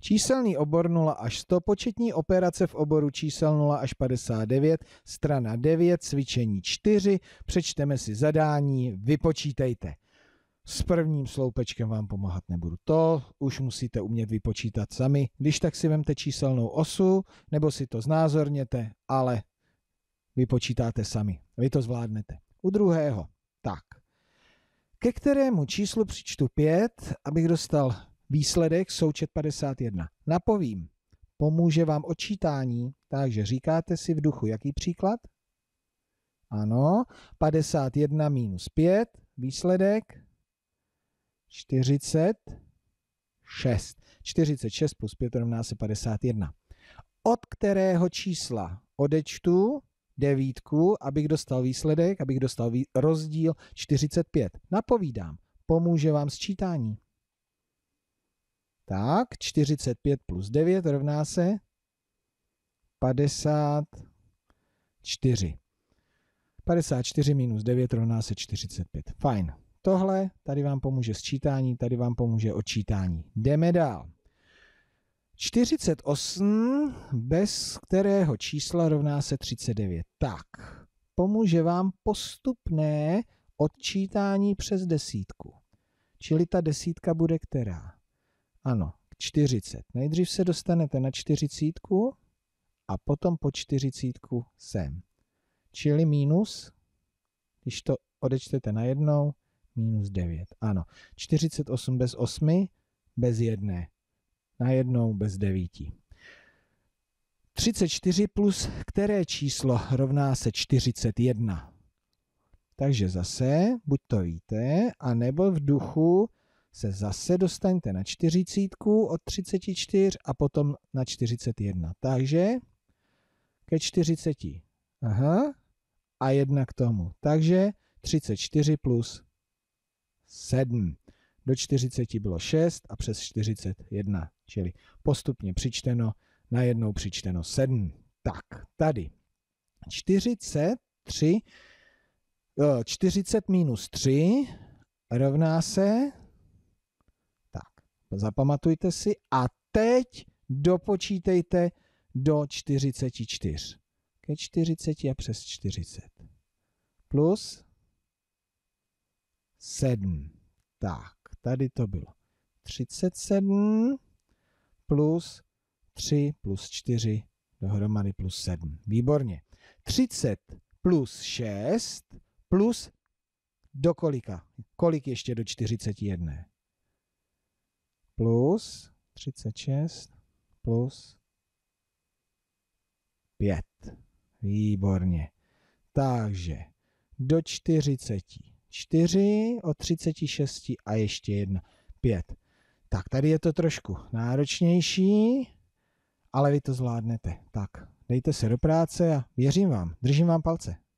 Číselný obor 0 až 100, početní operace v oboru čísel 0 až 59, strana 9, cvičení 4, přečteme si zadání, vypočítejte. S prvním sloupečkem vám pomáhat nebudu. To už musíte umět vypočítat sami. Když tak si vemte číselnou osu, nebo si to znázorněte, ale vypočítáte sami. Vy to zvládnete. U druhého, tak. Ke kterému číslu přičtu 5, abych dostal Výsledek součet 51. Napovím, pomůže vám odčítání, takže říkáte si v duchu, jaký příklad? Ano, 51 minus 5, výsledek 46. 46 plus 5 rovná se 51. Od kterého čísla odečtu devítku, abych dostal výsledek, abych dostal rozdíl 45. Napovídám, pomůže vám sčítání. Tak, 45 plus 9 rovná se 54. 54 minus 9 rovná se 45. Fajn. Tohle tady vám pomůže sčítání, tady vám pomůže odčítání. Jdeme dál. 48 bez kterého čísla rovná se 39. Tak, pomůže vám postupné odčítání přes desítku. Čili ta desítka bude která? Ano, 40. Nejdřív se dostanete na čtyřicítku a potom po čtyřicítku sem. Čili minus, když to odečtete na jednou, minus 9. Ano, 48 bez 8, bez jedné. Na jednou bez 9. 34 plus které číslo rovná se 41? Takže zase, buď to víte, anebo v duchu se zase dostaňte na 40 od 34 a potom na 41. Takže ke 40. Aha. A jedna k tomu. Takže 34 plus 7. Do 40 bylo 6 a přes 41. Čili postupně přičteno, najednou přičteno 7. Tak, tady. 43, 40 eh, minus 3 rovná se Zapamatujte si a teď dopočítejte do 44. Ke 40 a přes 40. Plus 7. Tak, tady to bylo. 37 plus 3 plus 4 dohromady plus 7. Výborně. 30 plus 6 plus do kolika? Kolik ještě do 41? plus 36 plus 5. Výborně. Takže do 44 o 36 a ještě jedna 5. Tak tady je to trošku náročnější, ale vy to zvládnete. Tak, dejte se do práce a věřím vám, držím vám palce.